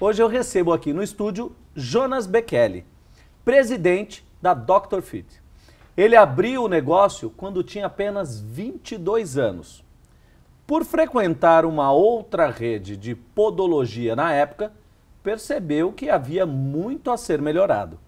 Hoje eu recebo aqui no estúdio Jonas Bekele, presidente da Dr. Fit. Ele abriu o negócio quando tinha apenas 22 anos. Por frequentar uma outra rede de podologia na época, percebeu que havia muito a ser melhorado.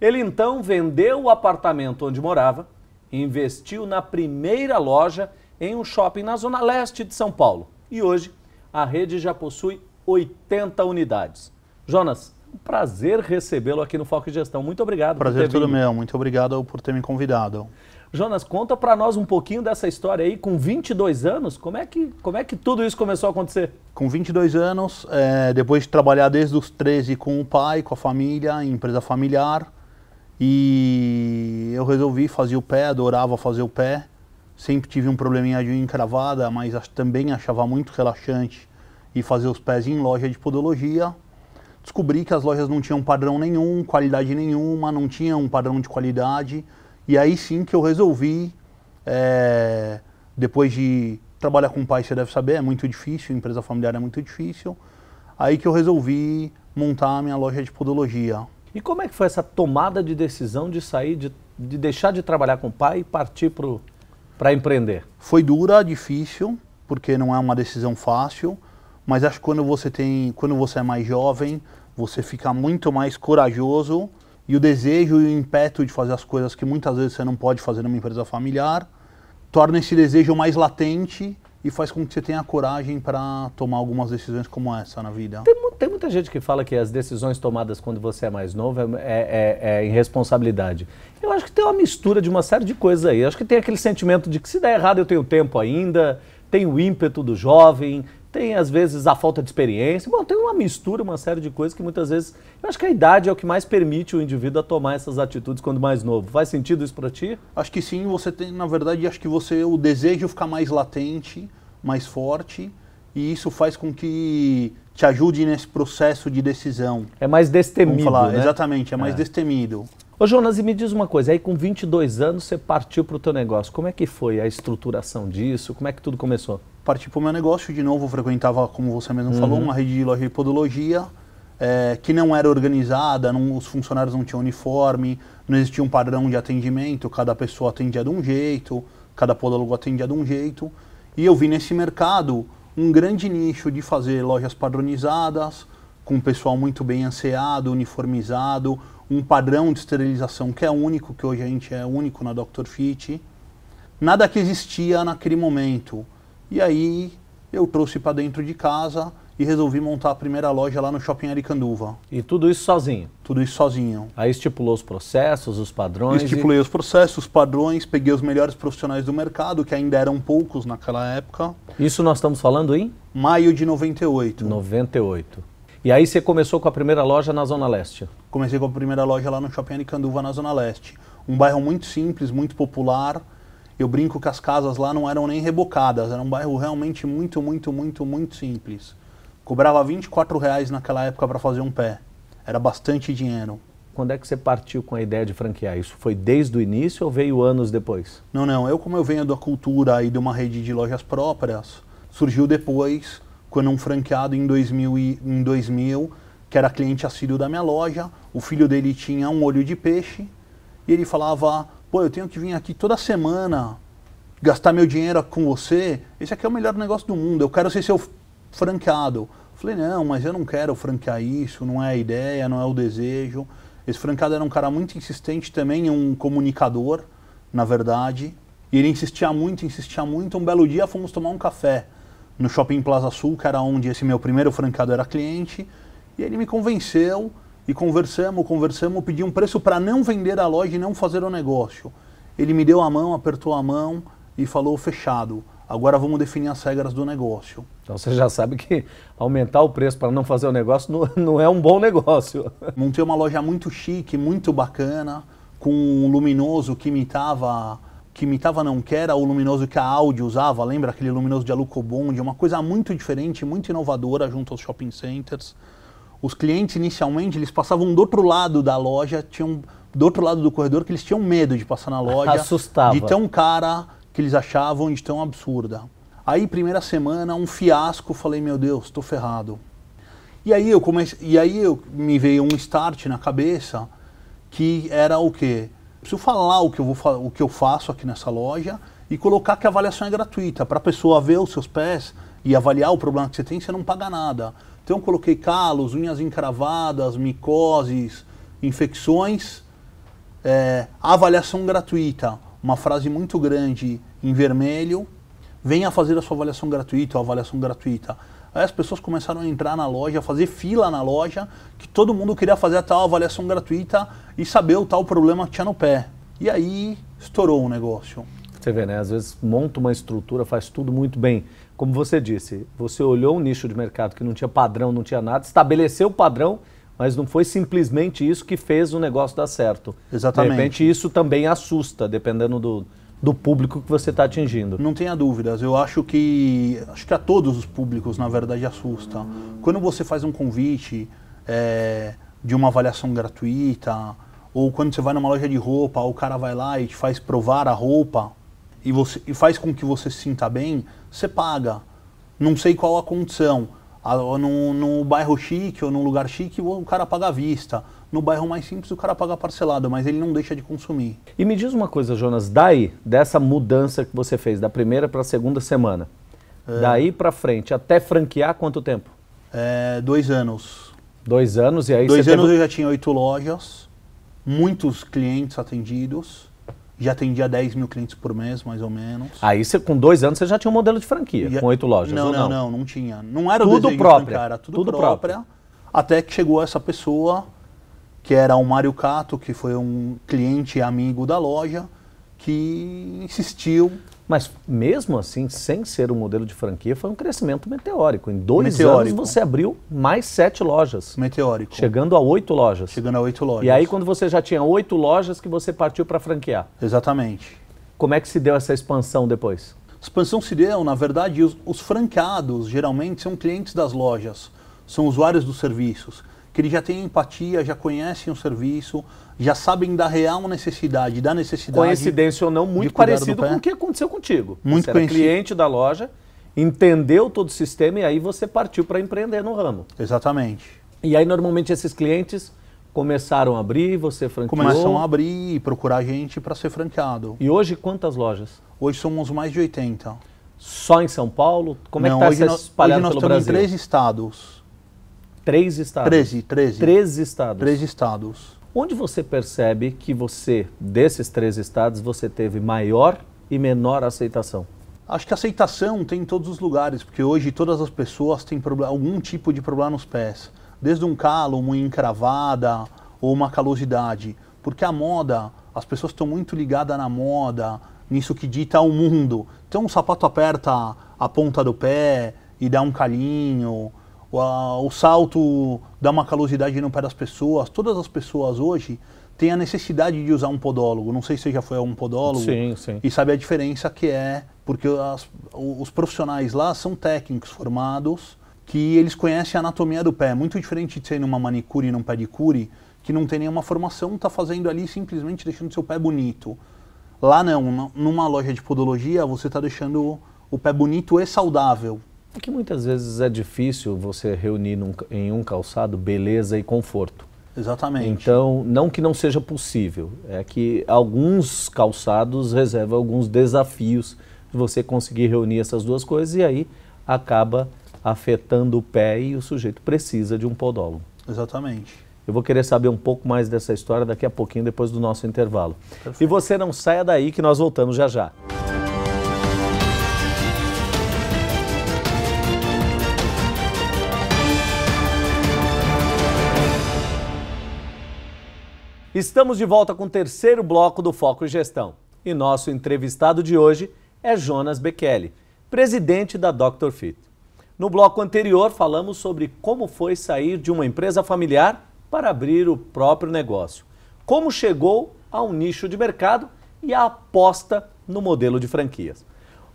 Ele então vendeu o apartamento onde morava, investiu na primeira loja em um shopping na zona leste de São Paulo e hoje a rede já possui 80 unidades. Jonas, um prazer recebê-lo aqui no Foco de Gestão. Muito obrigado. Prazer é todo meu. Muito obrigado por ter me convidado. Jonas, conta para nós um pouquinho dessa história aí. Com 22 anos, como é que, como é que tudo isso começou a acontecer? Com 22 anos, é, depois de trabalhar desde os 13 com o pai, com a família, em empresa familiar, e eu resolvi fazer o pé, adorava fazer o pé. Sempre tive um probleminha de encravada, mas também achava muito relaxante e fazer os pés em loja de podologia. Descobri que as lojas não tinham padrão nenhum, qualidade nenhuma, não tinham um padrão de qualidade. E aí sim que eu resolvi, é, depois de trabalhar com o pai, você deve saber, é muito difícil, empresa familiar é muito difícil. Aí que eu resolvi montar a minha loja de podologia. E como é que foi essa tomada de decisão de sair, de, de deixar de trabalhar com o pai e partir para empreender? Foi dura, difícil, porque não é uma decisão fácil. Mas acho que quando você tem, quando você é mais jovem, você fica muito mais corajoso e o desejo e o impeto de fazer as coisas que muitas vezes você não pode fazer numa empresa familiar torna esse desejo mais latente e faz com que você tenha coragem para tomar algumas decisões como essa na vida. Tem, tem, muita gente que fala que as decisões tomadas quando você é mais novo é, é, é, é, irresponsabilidade. Eu acho que tem uma mistura de uma série de coisas aí. Eu acho que tem aquele sentimento de que se der errado eu tenho tempo ainda, tem o ímpeto do jovem, tem às vezes a falta de experiência, bom, tem uma mistura, uma série de coisas que muitas vezes, eu acho que a idade é o que mais permite o indivíduo a tomar essas atitudes quando mais novo. Faz sentido isso para ti? Acho que sim, você tem, na verdade, acho que você o desejo fica mais latente, mais forte, e isso faz com que te ajude nesse processo de decisão. É mais destemido, né? Exatamente, é mais é. destemido. Ô Jonas, e me diz uma coisa, aí com 22 anos você partiu para o teu negócio, como é que foi a estruturação disso, como é que tudo começou? Parti para o meu negócio de novo, frequentava, como você mesmo uhum. falou, uma rede de loja de podologia, é, que não era organizada, não, os funcionários não tinham uniforme, não existia um padrão de atendimento, cada pessoa atendia de um jeito, cada podólogo atendia de um jeito, e eu vi nesse mercado um grande nicho de fazer lojas padronizadas, com pessoal muito bem anseado, uniformizado, um padrão de esterilização que é único, que hoje a gente é único na Dr. Fit. Nada que existia naquele momento. E aí eu trouxe para dentro de casa e resolvi montar a primeira loja lá no Shopping Aricanduva. E tudo isso sozinho? Tudo isso sozinho. Aí estipulou os processos, os padrões? Estipulei e... os processos, os padrões, peguei os melhores profissionais do mercado, que ainda eram poucos naquela época. Isso nós estamos falando em? Maio de 98. 98. E aí você começou com a primeira loja na Zona Leste? Comecei com a primeira loja lá no Shopping Anicanduva, na Zona Leste. Um bairro muito simples, muito popular. Eu brinco que as casas lá não eram nem rebocadas, era um bairro realmente muito, muito, muito, muito simples. Cobrava 24 reais naquela época para fazer um pé. Era bastante dinheiro. Quando é que você partiu com a ideia de franquear? Isso foi desde o início ou veio anos depois? Não, não. Eu, como eu venho da cultura e de uma rede de lojas próprias, surgiu depois, quando um franqueado em 2000, em 2000 que era cliente assíduo da minha loja, o filho dele tinha um olho de peixe, e ele falava, pô, eu tenho que vir aqui toda semana gastar meu dinheiro com você, esse aqui é o melhor negócio do mundo, eu quero ser seu franqueado. Falei, não, mas eu não quero franquear isso, não é a ideia, não é o desejo. Esse franqueado era um cara muito insistente também, um comunicador, na verdade. E ele insistia muito, insistia muito. Um belo dia fomos tomar um café no Shopping Plaza Sul, que era onde esse meu primeiro franqueado era cliente. E ele me convenceu e conversamos, conversamos, pedi um preço para não vender a loja e não fazer o negócio. Ele me deu a mão, apertou a mão e falou: fechado. Agora vamos definir as regras do negócio. Então você já sabe que aumentar o preço para não fazer o negócio não, não é um bom negócio. Montei uma loja muito chique, muito bacana, com um luminoso que imitava que imitava não que era o luminoso que a Audi usava, lembra aquele luminoso de alucobond, uma coisa muito diferente, muito inovadora junto aos shopping centers os clientes inicialmente eles passavam do outro lado da loja, tinham do outro lado do corredor que eles tinham medo de passar na loja, Assustava. de tão cara que eles achavam de tão absurda. Aí primeira semana um fiasco, falei meu Deus, estou ferrado. E aí eu comecei, e aí eu me veio um start na cabeça que era o quê? Preciso falar o que eu vou o que eu faço aqui nessa loja e colocar que a avaliação é gratuita para a pessoa ver os seus pés e avaliar o problema que você tem, você não paga nada. Então coloquei calos, unhas encravadas, micoses, infecções. É, avaliação gratuita, uma frase muito grande em vermelho. Venha fazer a sua avaliação gratuita, avaliação gratuita. Aí as pessoas começaram a entrar na loja, a fazer fila na loja, que todo mundo queria fazer a tal avaliação gratuita e saber o tal problema que tinha no pé. E aí estourou o negócio. Você vê, né? Às vezes monta uma estrutura, faz tudo muito bem como você disse, você olhou um nicho de mercado que não tinha padrão, não tinha nada, estabeleceu o padrão, mas não foi simplesmente isso que fez o negócio dar certo. Exatamente. De repente, isso também assusta, dependendo do, do público que você está atingindo. Não tenha dúvidas. Eu acho que acho que a todos os públicos, na verdade, assusta. Quando você faz um convite é, de uma avaliação gratuita, ou quando você vai numa loja de roupa, o cara vai lá e te faz provar a roupa, e, você, e faz com que você se sinta bem, você paga. Não sei qual a condição. no, no bairro chique ou num lugar chique, o cara paga à vista. No bairro mais simples, o cara paga parcelado, mas ele não deixa de consumir. E me diz uma coisa, Jonas, daí, dessa mudança que você fez, da primeira para a segunda semana, é. daí para frente, até franquear, quanto tempo? É, dois anos. Dois anos, e aí Dois anos teve... eu já tinha oito lojas, muitos clientes atendidos. Já atendia 10 mil clientes por mês, mais ou menos. Aí você, com dois anos você já tinha um modelo de franquia, já... com oito lojas. Não, não, não, não, tinha. Não era tudo o próprio. Era tudo, tudo própria. Próprio. Até que chegou essa pessoa, que era o Mário Cato, que foi um cliente e amigo da loja, que insistiu. Mas mesmo assim, sem ser um modelo de franquia, foi um crescimento meteórico. Em dois meteórico. anos você abriu mais sete lojas. Meteórico. Chegando a oito lojas. Chegando a oito lojas. E aí quando você já tinha oito lojas que você partiu para franquear. Exatamente. Como é que se deu essa expansão depois? Expansão se deu, na verdade, os, os franqueados geralmente são clientes das lojas, são usuários dos serviços, que eles já têm empatia, já conhecem o serviço, já sabem da real necessidade, da necessidade. Coincidência ou não, muito parecido com o que aconteceu contigo. Muito você conhecido. era cliente da loja, entendeu todo o sistema e aí você partiu para empreender no ramo. Exatamente. E aí normalmente esses clientes começaram a abrir, você franqueou. Começam a abrir e procurar gente para ser franqueado. E hoje quantas lojas? Hoje somos mais de 80. Só em São Paulo? Como é não, é que está essa espalhada pelo Brasil? Hoje nós estamos em três estados. Três estados? Treze, treze. Treze estados. Três estados. Onde você percebe que você, desses três estados, você teve maior e menor aceitação? Acho que aceitação tem em todos os lugares, porque hoje todas as pessoas têm algum tipo de problema nos pés. Desde um calo, uma encravada ou uma calosidade. Porque a moda, as pessoas estão muito ligadas na moda, nisso que dita o mundo. Então o um sapato aperta a ponta do pé e dá um calinho o, salto dá uma calosidade no pé das pessoas. Todas as pessoas hoje têm a necessidade de usar um podólogo. Não sei se você já foi a um podólogo sim, sim. e sabe a diferença que é, porque as, os profissionais lá são técnicos formados que eles conhecem a anatomia do pé. É muito diferente de ser numa manicure e num pedicure, que não tem nenhuma formação, está fazendo ali simplesmente deixando seu pé bonito. Lá não, numa loja de podologia você está deixando o pé bonito e saudável que muitas vezes é difícil você reunir num, em um calçado beleza e conforto. Exatamente. Então, não que não seja possível, é que alguns calçados reservam alguns desafios de você conseguir reunir essas duas coisas e aí acaba afetando o pé e o sujeito precisa de um podólogo. Exatamente. Eu vou querer saber um pouco mais dessa história daqui a pouquinho, depois do nosso intervalo. Perfeito. E você não saia daí que nós voltamos já já. Estamos de volta com o terceiro bloco do Foco e Gestão. E nosso entrevistado de hoje é Jonas Bekele, presidente da Dr. Fit. No bloco anterior, falamos sobre como foi sair de uma empresa familiar para abrir o próprio negócio, como chegou a um nicho de mercado e a aposta no modelo de franquias.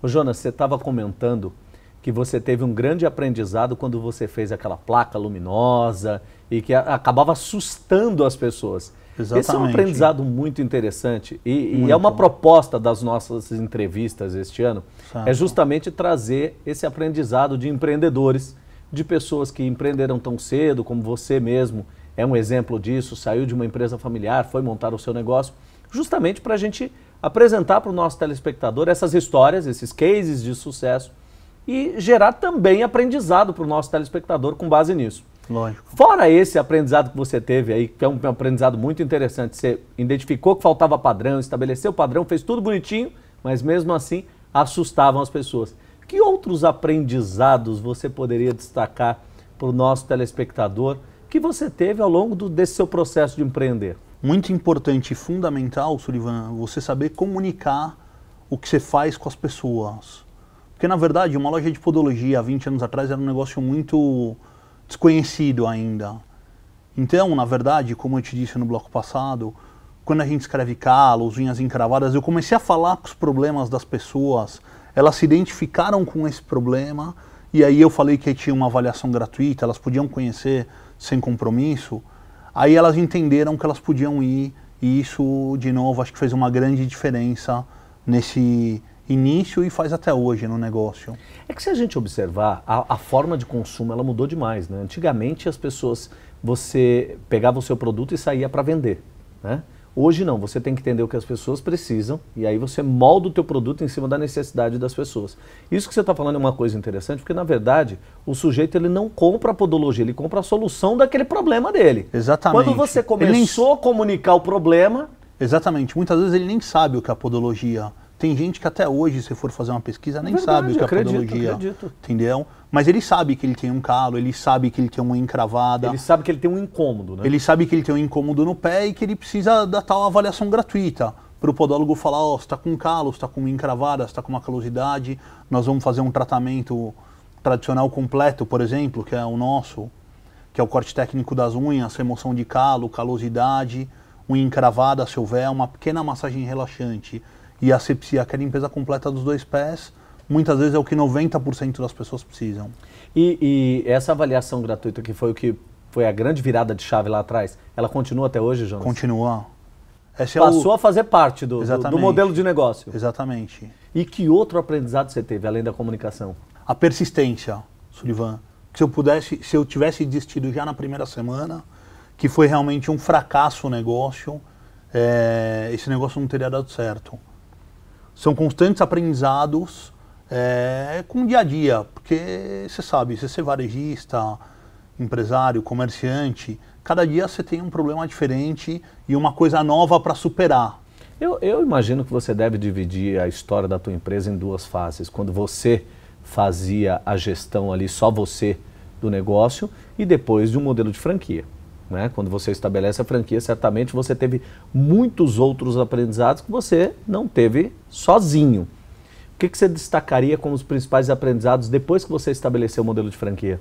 Ô Jonas, você estava comentando que você teve um grande aprendizado quando você fez aquela placa luminosa e que acabava assustando as pessoas. Exatamente. Esse é um aprendizado muito interessante e, muito. e é uma proposta das nossas entrevistas este ano, é certo. é justamente trazer esse aprendizado de empreendedores, de pessoas que empreenderam tão cedo, como você mesmo é um exemplo disso, saiu de uma empresa familiar, foi montar o seu negócio, justamente para a gente apresentar para o nosso telespectador essas histórias, esses cases de sucesso e gerar também aprendizado para o nosso telespectador com base nisso. Lógico. Fora esse aprendizado que você teve aí, que é, é um aprendizado muito interessante, você identificou que faltava padrão, estabeleceu o padrão, fez tudo bonitinho, mas mesmo assim assustavam as pessoas. Que outros aprendizados você poderia destacar para o nosso telespectador que você teve ao longo do, desse seu processo de empreender? Muito importante e fundamental, Sullivan, você saber comunicar o que você faz com as pessoas. Porque, na verdade, uma loja de podologia há 20 anos atrás era um negócio muito desconhecido ainda. Então, na verdade, como eu te disse no bloco passado, quando a gente escreve calos, unhas encravadas, eu comecei a falar com os problemas das pessoas, elas se identificaram com esse problema, e aí eu falei que tinha uma avaliação gratuita, elas podiam conhecer sem compromisso, aí elas entenderam que elas podiam ir, e isso, de novo, acho que fez uma grande diferença nesse início e faz até hoje no negócio. É que se a gente observar, a, a forma de consumo ela mudou demais. Né? Antigamente as pessoas, você pegava o seu produto e saía para vender. Né? Hoje não, você tem que entender o que as pessoas precisam e aí você molda o teu produto em cima da necessidade das pessoas. Isso que você está falando é uma coisa interessante, porque na verdade o sujeito ele não compra a podologia, ele compra a solução daquele problema dele. Exatamente. Quando você começou nem... a comunicar o problema... Exatamente, muitas vezes ele nem sabe o que é a podologia. Tem gente que até hoje, se for fazer uma pesquisa, nem Verdade, sabe o que é acredito, podologia. Acredito. Entendeu? Mas ele sabe que ele tem um calo, ele sabe que ele tem uma encravada. Ele sabe que ele tem um incômodo, né? Ele sabe que ele tem um incômodo no pé e que ele precisa da tal avaliação gratuita. Para o podólogo falar, ó, oh, está com calo, está com uma encravada, está com uma calosidade, nós vamos fazer um tratamento tradicional completo, por exemplo, que é o nosso, que é o corte técnico das unhas, remoção de calo, calosidade, unha encravada, se houver, uma pequena massagem relaxante e a asepsia, que é a limpeza completa dos dois pés, muitas vezes é o que 90% das pessoas precisam. E, e, essa avaliação gratuita que foi o que foi a grande virada de chave lá atrás, ela continua até hoje, Jonas? Continua. Esse Passou é o... a fazer parte do, do, do, modelo de negócio. Exatamente. E que outro aprendizado você teve, além da comunicação? A persistência, Sullivan. se eu pudesse, se eu tivesse desistido já na primeira semana, que foi realmente um fracasso o negócio, é, esse negócio não teria dado certo são constantes aprendizados é, com o dia a dia, porque você sabe, se você é varejista, empresário, comerciante, cada dia você tem um problema diferente e uma coisa nova para superar. Eu, eu, imagino que você deve dividir a história da tua empresa em duas fases. Quando você fazia a gestão ali, só você, do negócio, e depois de um modelo de franquia. Né? Quando você estabelece a franquia, certamente você teve muitos outros aprendizados que você não teve sozinho. O que, que você destacaria como os principais aprendizados depois que você estabeleceu o modelo de franquia?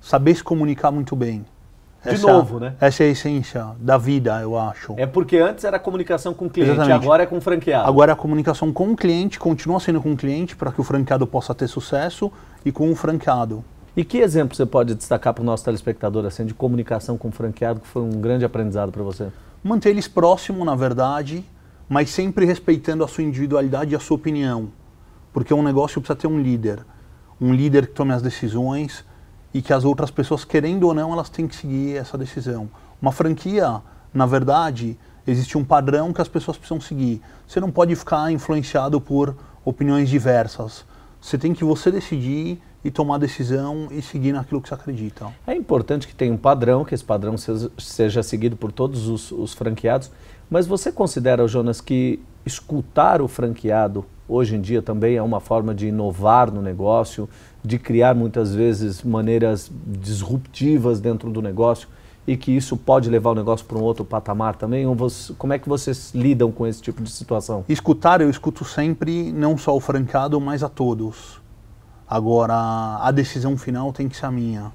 Saber se comunicar muito bem. De essa, novo, né? Essa é a essência da vida, eu acho. É porque antes era comunicação com o cliente, Exatamente. agora é com o franqueado. Agora é a comunicação com o cliente continua sendo com o cliente para que o franqueado possa ter sucesso e com o franqueado. E que exemplo você pode destacar para o nosso telespectador assim, de comunicação com o franqueado, que foi um grande aprendizado para você? Manter eles próximos, na verdade, mas sempre respeitando a sua individualidade e a sua opinião. Porque um negócio precisa ter um líder. Um líder que tome as decisões e que as outras pessoas, querendo ou não, elas têm que seguir essa decisão. Uma franquia, na verdade, existe um padrão que as pessoas precisam seguir. Você não pode ficar influenciado por opiniões diversas. Você tem que você decidir e tomar decisão e seguir naquilo que você acredita. É importante que tenha um padrão, que esse padrão seja, seja seguido por todos os, os, franqueados. Mas você considera, Jonas, que escutar o franqueado hoje em dia também é uma forma de inovar no negócio, de criar muitas vezes maneiras disruptivas dentro do negócio e que isso pode levar o negócio para um outro patamar também? Ou você, como é que vocês lidam com esse tipo de situação? Escutar, eu escuto sempre, não só o franqueado, mas a todos Agora, a decisão final tem que ser a minha.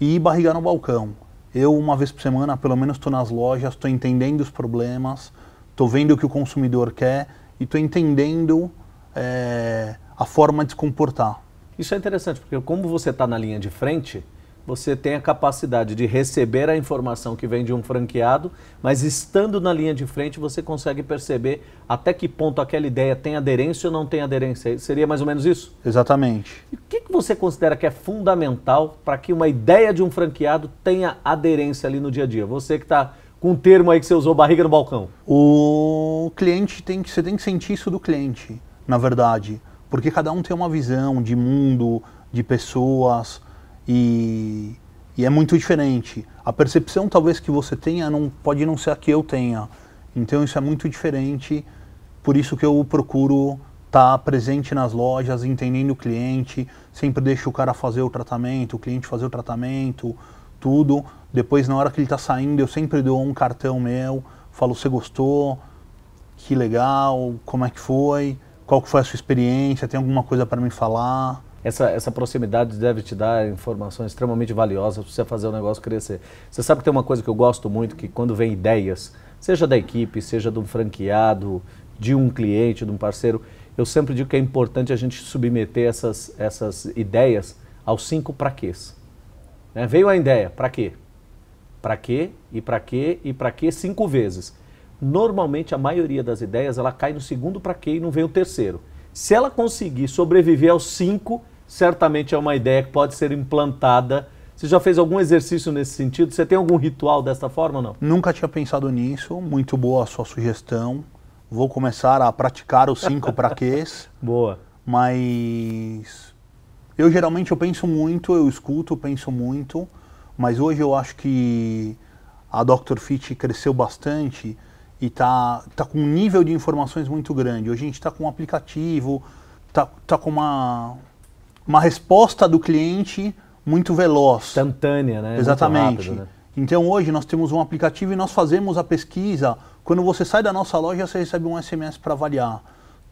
E barrigar no balcão. Eu, uma vez por semana, pelo menos estou nas lojas, estou entendendo os problemas, estou vendo o que o consumidor quer e estou entendendo é, a forma de se comportar. Isso é interessante, porque como você está na linha de frente, você tem a capacidade de receber a informação que vem de um franqueado, mas estando na linha de frente você consegue perceber até que ponto aquela ideia tem aderência ou não tem aderência. Seria mais ou menos isso? Exatamente. E o que, você considera que é fundamental para que uma ideia de um franqueado tenha aderência ali no dia a dia? Você que está com um termo aí que você usou, barriga no balcão. O cliente tem que, você tem que sentir isso do cliente, na verdade. Porque cada um tem uma visão de mundo, de pessoas, e, e, é muito diferente. A percepção talvez que você tenha não pode não ser a que eu tenha. Então isso é muito diferente. Por isso que eu procuro estar tá presente nas lojas, entendendo o cliente, sempre deixo o cara fazer o tratamento, o cliente fazer o tratamento, tudo. Depois na hora que ele está saindo, eu sempre dou um cartão meu, falo você gostou, que legal, como é que foi, qual que foi a sua experiência, tem alguma coisa para me falar. Essa, essa proximidade deve te dar informações extremamente valiosas para você fazer o negócio crescer. Você sabe que tem uma coisa que eu gosto muito, que quando vem ideias, seja da equipe, seja de um franqueado, de um cliente, de um parceiro, eu sempre digo que é importante a gente submeter essas, essas ideias aos cinco para Né? Veio a ideia, para quê? Para quê, e para quê, e para quê cinco vezes. Normalmente a maioria das ideias ela cai no segundo para quê e não vem o terceiro. Se ela conseguir sobreviver aos cinco, certamente é uma ideia que pode ser implantada. Você já fez algum exercício nesse sentido? Você tem algum ritual desta forma ou não? Nunca tinha pensado nisso. Muito boa a sua sugestão. Vou começar a praticar os cinco para quês. Boa. Mas eu geralmente eu penso muito, eu escuto, penso muito, mas hoje eu acho que a Dr. Fit cresceu bastante e está tá com um nível de informações muito grande. Hoje a gente está com um aplicativo, está tá com uma, uma resposta do cliente muito veloz. Instantânea, né? Exatamente. Rápido, né? Então hoje nós temos um aplicativo e nós fazemos a pesquisa. Quando você sai da nossa loja, você recebe um SMS para avaliar.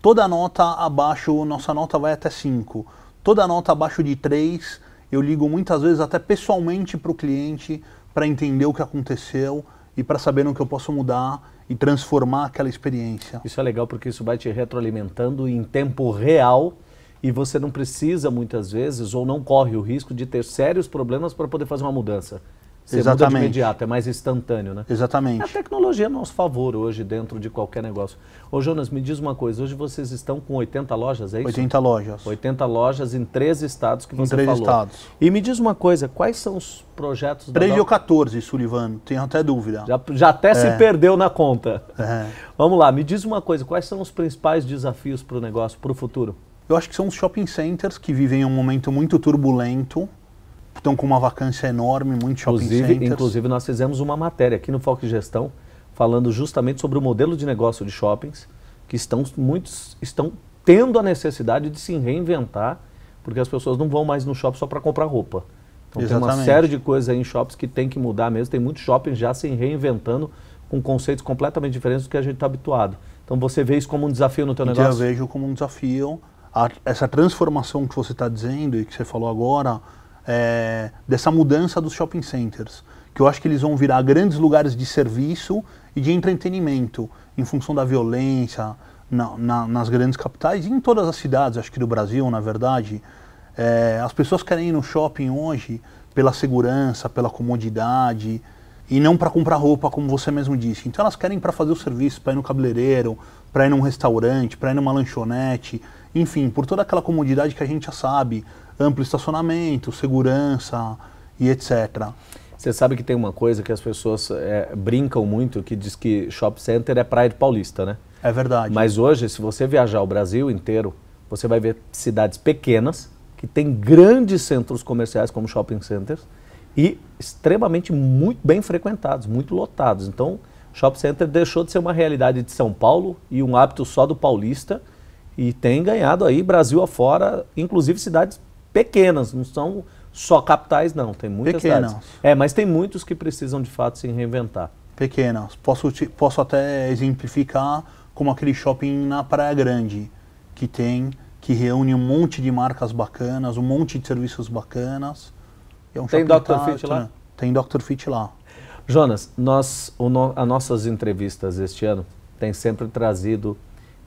Toda nota abaixo, nossa nota vai até 5. Toda nota abaixo de 3, eu ligo muitas vezes até pessoalmente para o cliente para entender o que aconteceu e para saber no que eu posso mudar e transformar aquela experiência. Isso é legal porque isso vai te retroalimentando em tempo real e você não precisa muitas vezes ou não corre o risco de ter sérios problemas para poder fazer uma mudança. Você Exatamente. muda de imediato, é mais instantâneo, né? Exatamente. É a tecnologia é a nosso favor hoje dentro de qualquer negócio. Ô Jonas, me diz uma coisa, hoje vocês estão com 80 lojas, é isso? 80 lojas. 80 lojas em três estados que em você falou. Em três estados. E me diz uma coisa, quais são os projetos... 13 ou 14, Sullivan, tenho até dúvida. Já, já até é. se perdeu na conta. É. Vamos lá, me diz uma coisa, quais são os principais desafios para o negócio, para o futuro? Eu acho que são os shopping centers que vivem um momento muito turbulento, estão com uma vacância enorme, muito shopping inclusive, centers. Inclusive, nós fizemos uma matéria aqui no Foco Gestão falando justamente sobre o modelo de negócio de shoppings, que estão muitos estão tendo a necessidade de se reinventar, porque as pessoas não vão mais no shopping só para comprar roupa. Então Exatamente. tem uma série de coisas aí em shoppings que tem que mudar mesmo. Tem muitos shoppings já se reinventando com conceitos completamente diferentes do que a gente está habituado. Então você vê isso como um desafio no teu negócio? Eu vejo como um desafio. A, essa transformação que você está dizendo e que você falou agora, é, dessa mudança dos shopping centers, que eu acho que eles vão virar grandes lugares de serviço e de entretenimento, em função da violência na, na, nas grandes capitais e em todas as cidades, acho que do Brasil, na verdade. É, as pessoas querem ir no shopping hoje pela segurança, pela comodidade e não para comprar roupa, como você mesmo disse. Então elas querem para fazer o serviço, para ir no cabeleireiro, para ir num restaurante, para ir numa lanchonete, enfim, por toda aquela comodidade que a gente já sabe, amplo estacionamento, segurança e etc. Você sabe que tem uma coisa que as pessoas é, brincam muito, que diz que shopping center é praia de paulista, né? É verdade. Mas hoje, se você viajar o Brasil inteiro, você vai ver cidades pequenas que têm grandes centros comerciais como shopping centers e extremamente muito bem frequentados, muito lotados. Então, shopping center deixou de ser uma realidade de São Paulo e um hábito só do paulista e tem ganhado aí Brasil afora, inclusive cidades pequenas, não são só capitais, não. Tem muitas pequenas É, mas tem muitos que precisam de fato se reinventar. Pequenas. Posso, posso até exemplificar como aquele shopping na Praia Grande, que tem, que reúne um monte de marcas bacanas, um monte de serviços bacanas. É um tem Dr. Tá, Fit lá? Né? Tem Dr. Fit lá. Jonas, nós, o no, as nossas entrevistas este ano têm sempre trazido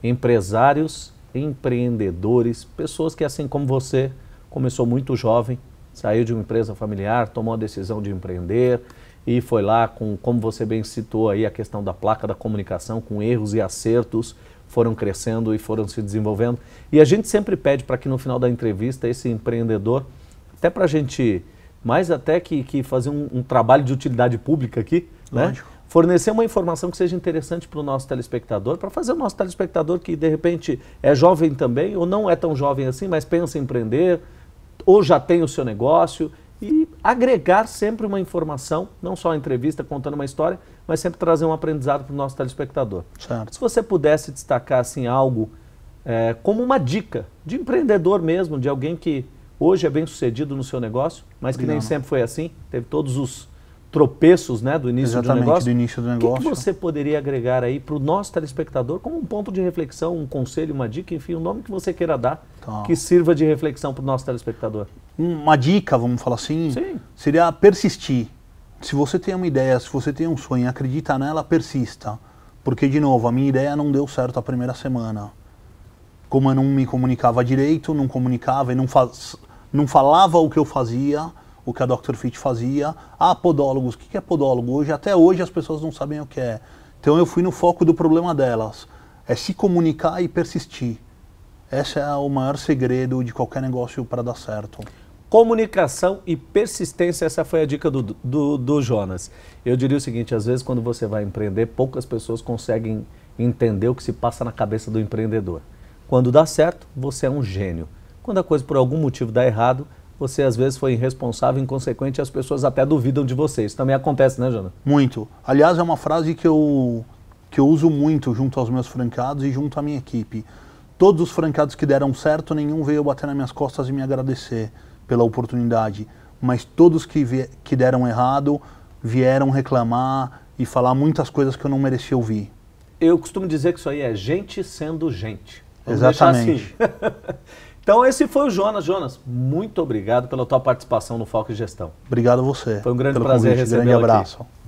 empresários, empreendedores, pessoas que, assim como você, começou muito jovem, saiu de uma empresa familiar, tomou a decisão de empreender e foi lá com, como você bem citou aí, a questão da placa da comunicação, com erros e acertos, foram crescendo e foram se desenvolvendo. E a gente sempre pede para que no final da entrevista esse empreendedor, até para a gente, mais até que, que fazer um, um, trabalho de utilidade pública aqui, né? fornecer uma informação que seja interessante para o nosso telespectador, para fazer o nosso telespectador que de repente é jovem também, ou não é tão jovem assim, mas pensa em empreender, ou já tem o seu negócio e agregar sempre uma informação, não só a entrevista contando uma história, mas sempre trazer um aprendizado para o nosso telespectador. Certo. Se você pudesse destacar assim algo é, como uma dica de empreendedor mesmo, de alguém que hoje é bem sucedido no seu negócio, mas que nem sempre foi assim, teve todos os tropeços né, do início Exatamente, do negócio. do início do negócio. O que, que você poderia agregar aí para o nosso telespectador como um ponto de reflexão, um conselho, uma dica, enfim, o um nome que você queira dar tá. que sirva de reflexão para o nosso telespectador? Uma dica, vamos falar assim, Sim. seria persistir. Se você tem uma ideia, se você tem um sonho, acredita nela, persista. Porque, de novo, a minha ideia não deu certo a primeira semana. Como eu não me comunicava direito, não comunicava e não, faz, não falava o que eu fazia, o que a Dr. Fit fazia. Ah, podólogos, o que é podólogo? Hoje, até hoje as pessoas não sabem o que é. Então eu fui no foco do problema delas. É se comunicar e persistir. Esse é o maior segredo de qualquer negócio para dar certo. Comunicação e persistência, essa foi a dica do, do, do Jonas. Eu diria o seguinte: às vezes, quando você vai empreender, poucas pessoas conseguem entender o que se passa na cabeça do empreendedor. Quando dá certo, você é um gênio. Quando a coisa por algum motivo dá errado, você às vezes foi irresponsável, inconsequente e as pessoas até duvidam de você. Isso também acontece, né, Jana? Muito. Aliás, é uma frase que eu, que eu uso muito junto aos meus franqueados e junto à minha equipe. Todos os franqueados que deram certo, nenhum veio bater nas minhas costas e me agradecer pela oportunidade. Mas todos que, vi, que deram errado vieram reclamar e falar muitas coisas que eu não merecia ouvir. Eu costumo dizer que isso aí é gente sendo gente. Vamos assim. Exatamente. Assim. Então esse foi o Jonas. Jonas, muito obrigado pela tua participação no Foco e Gestão. Obrigado a você. Foi um grande prazer receber. Um Grande abraço. Aqui.